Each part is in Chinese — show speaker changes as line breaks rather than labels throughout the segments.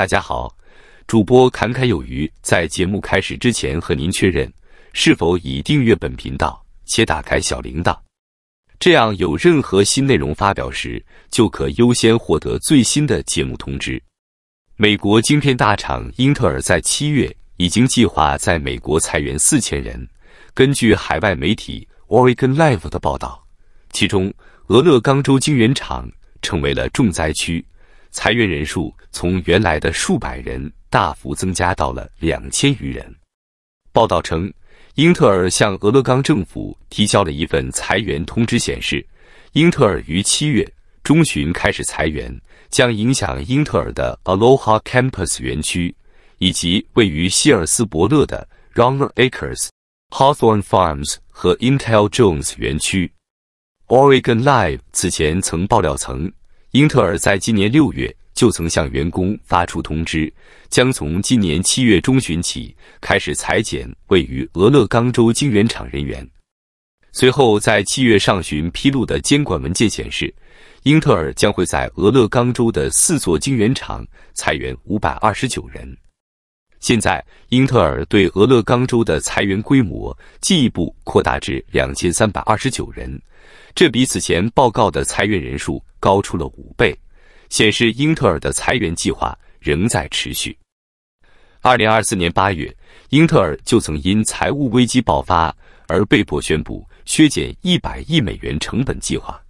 大家好，主播侃侃有余。在节目开始之前，和您确认是否已订阅本频道且打开小铃铛，这样有任何新内容发表时，就可优先获得最新的节目通知。美国晶片大厂英特尔在七月已经计划在美国裁员四千人，根据海外媒体 Oregon Live 的报道，其中俄勒冈州晶圆厂成为了重灾区。裁员人数从原来的数百人大幅增加到了两千余人。报道称，英特尔向俄勒冈政府提交了一份裁员通知，显示英特尔于七月中旬开始裁员，将影响英特尔的 Aloha Campus 园区，以及位于希尔斯伯勒的 Romer Acres、Hawthorne Farms 和 Intel Jones 园区。Oregon Live 此前曾爆料曾。英特尔在今年六月就曾向员工发出通知，将从今年七月中旬起开始裁减位于俄勒冈州晶圆厂人员。随后在七月上旬披露的监管文件显示，英特尔将会在俄勒冈州的四座晶圆厂裁员五百二十九人。现在，英特尔对俄勒冈州的裁员规模进一步扩大至两千三百二十九人。这比此前报告的裁员人数高出了五倍，显示英特尔的裁员计划仍在持续。二零二四年八月，英特尔就曾因财务危机爆发而被迫宣布削减一百亿美元成本计划，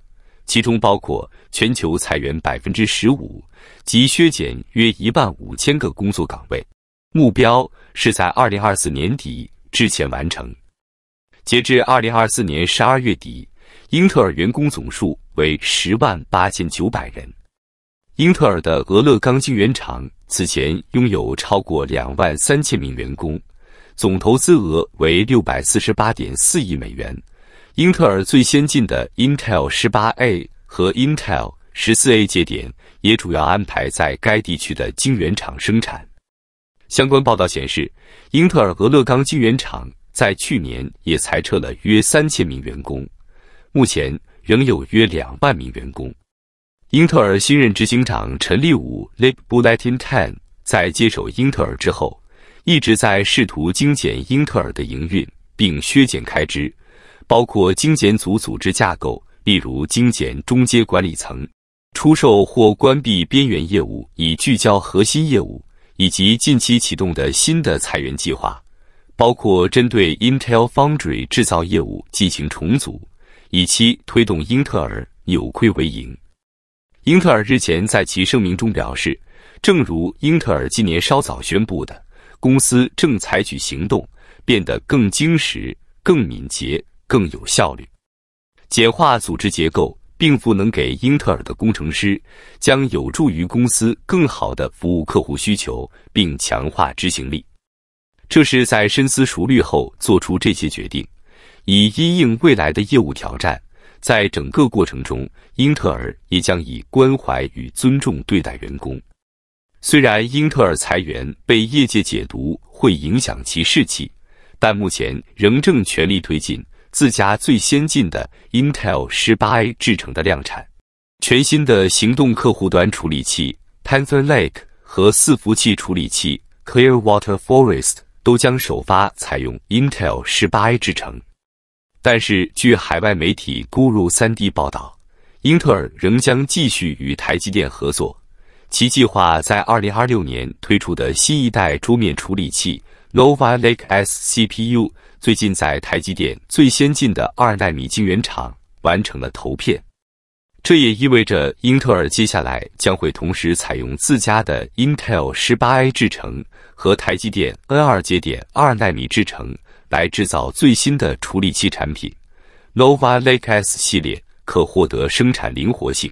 其中包括全球裁员百分之十五及削减约一万五千个工作岗位，目标是在二零二四年底之前完成。截至二零二四年十二月底。英特尔员工总数为十万八千九百人。英特尔的俄勒冈晶圆厂此前拥有超过两万三千名员工，总投资额为六百四十八点四亿美元。英特尔最先进的 Intel 十八 A 和 Intel 十四 A 节点也主要安排在该地区的晶圆厂生产。相关报道显示，英特尔俄勒冈晶圆厂在去年也裁撤了约三千名员工。目前仍有约两万名员工。英特尔新任执行长陈立武 （Lip Bulletin t e n 在接手英特尔之后，一直在试图精简英特尔的营运并削减开支，包括精简组组织架构，例如精简中阶管理层、出售或关闭边缘业务以聚焦核心业务，以及近期启动的新的裁员计划，包括针对 Intel Foundry 制造业务进行重组。以期推动英特尔扭亏为盈。英特尔日前在其声明中表示，正如英特尔今年稍早宣布的，公司正采取行动变得更精实、更敏捷、更有效率。简化组织结构并不能给英特尔的工程师将有助于公司更好的服务客户需求，并强化执行力。这是在深思熟虑后做出这些决定。以因应未来的业务挑战，在整个过程中，英特尔也将以关怀与尊重对待员工。虽然英特尔裁员被业界解读会影响其士气，但目前仍正全力推进自家最先进的 Intel 十八 A 制程的量产。全新的行动客户端处理器 Panther Lake 和伺服器处理器 Clearwater Forest 都将首发采用 Intel 十八 A 制程。但是，据海外媒体《硅谷三 d 报道，英特尔仍将继续与台积电合作。其计划在2026年推出的新一代桌面处理器 n o v a Lake S CPU，最近在台积电最先进的二纳米晶圆厂完成了投片。这也意味着，英特尔接下来将会同时采用自家的 Intel 18A 制程和台积电 N2 节点二纳米制程。来制造最新的处理器产品，Nova Lake S 系列可获得生产灵活性，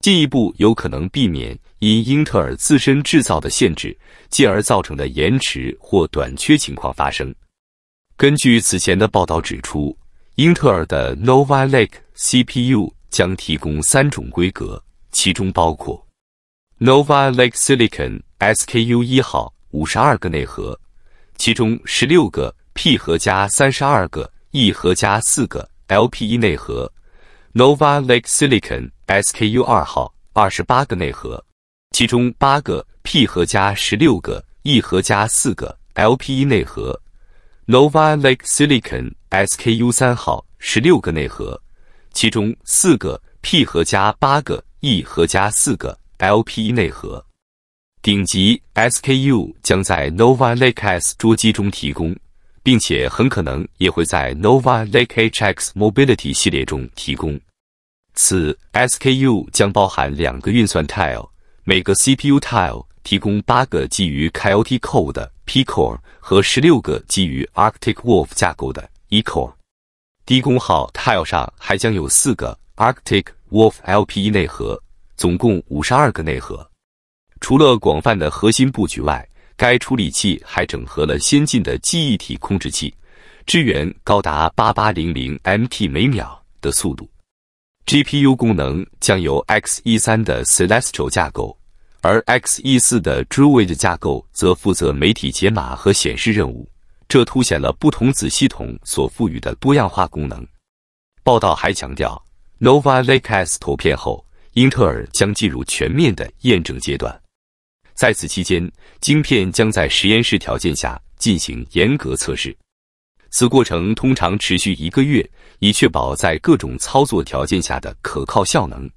进一步有可能避免因英特尔自身制造的限制，进而造成的延迟或短缺情况发生。根据此前的报道指出，英特尔的 Nova Lake CPU 将提供三种规格，其中包括 Nova Lake Silicon SKU 一号，五十二个内核，其中十六个。P 合加三十二个，E 合加四个 LP E 内核；Nova Lake Silicon SKU 二号二十八个内核，其中八个 P 合加十六个 E 合加四个 LP E 内核；Nova Lake Silicon SKU 三号十六个内核，其中四个 P 合加八个 E 合加四个 LP E 内核。顶级 SKU 将在 Nova Lake S 桌机中提供。并且很可能也会在 Nova Lake HX Mobility 系列中提供。此 SKU 将包含两个运算 Tile，每个 CPU Tile 提供八个基于 k o t c o d e 的 P Core 和十六个基于 Arctic Wolf 架构的 E Core。低功耗 Tile 上还将有四个 Arctic Wolf LP E 内核，总共五十二个内核。除了广泛的核心布局外，该处理器还整合了先进的记忆体控制器，支援高达八八零零 MT 每秒的速度。GPU 功能将由 Xe 三的 Celestial 架构，而 Xe 四的 Druid 架构则负责媒体解码和显示任务。这凸显了不同子系统所赋予的多样化功能。报道还强调，Nova Lake S 投片后，英特尔将进入全面的验证阶段。在此期间，晶片将在实验室条件下进行严格测试，此过程通常持续一个月，以确保在各种操作条件下的可靠效能。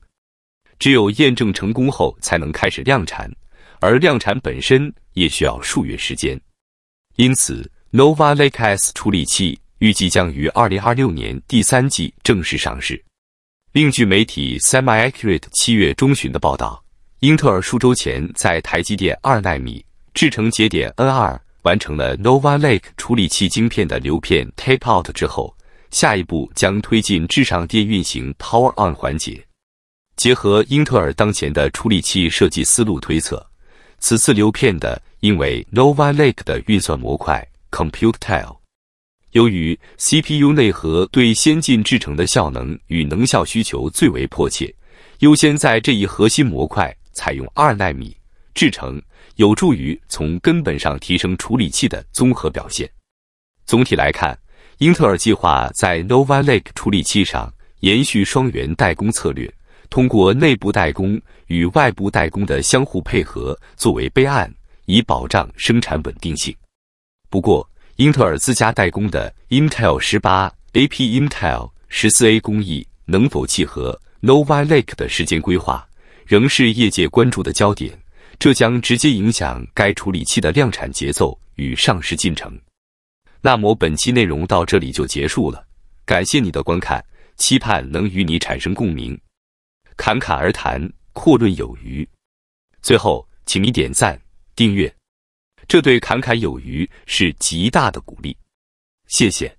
只有验证成功后，才能开始量产，而量产本身也需要数月时间。因此，Nova Lake S 处理器预计将于二零二六年第三季正式上市。另据媒体 SemiAccurate 七月中旬的报道。英特尔数周前在台积电二纳米制程节点 N 二完成了 n o v a Lake 处理器晶片的流片 tape out 之后，下一步将推进至上电运行 power on 环节。结合英特尔当前的处理器设计思路推测，此次流片的应为 n o v a Lake 的运算模块 compute tile。由于 CPU 内核对先进制程的效能与能效需求最为迫切，优先在这一核心模块。采用二纳米制程，有助于从根本上提升处理器的综合表现。总体来看，英特尔计划在 n o v a Lake 处理器上延续双元代工策略，通过内部代工与外部代工的相互配合作为备案，以保障生产稳定性。不过，英特尔自家代工的 Intel 十八 A、P Intel 十四 A 工艺能否契合 n o v a Lake 的时间规划？仍是业界关注的焦点，这将直接影响该处理器的量产节奏与上市进程。那么本期内容到这里就结束了，感谢你的观看，期盼能与你产生共鸣。侃侃而谈，阔论有余。最后，请你点赞、订阅，这对侃侃有余是极大的鼓励。谢谢。